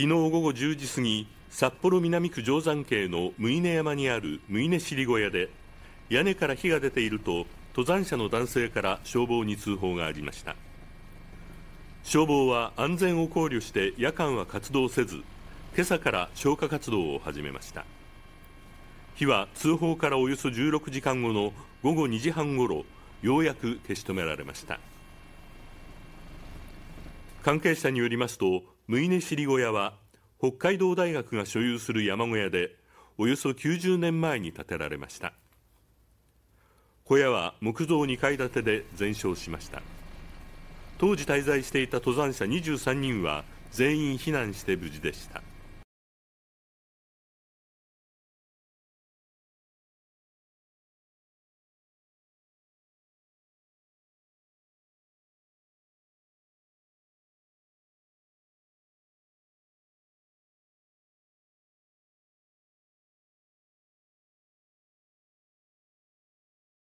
昨日午後10時過ぎ札幌南区定山渓の六根山にある六根尻小屋で屋根から火が出ていると登山者の男性から消防に通報がありました消防は安全を考慮して夜間は活動せず今朝から消火活動を始めました火は通報からおよそ16時間後の午後2時半ごろようやく消し止められました関係者によりますと縫い根尻小屋は北海道大学が所有する山小屋でおよそ90年前に建てられました小屋は木造2階建てで全焼しました当時滞在していた登山者23人は全員避難して無事でした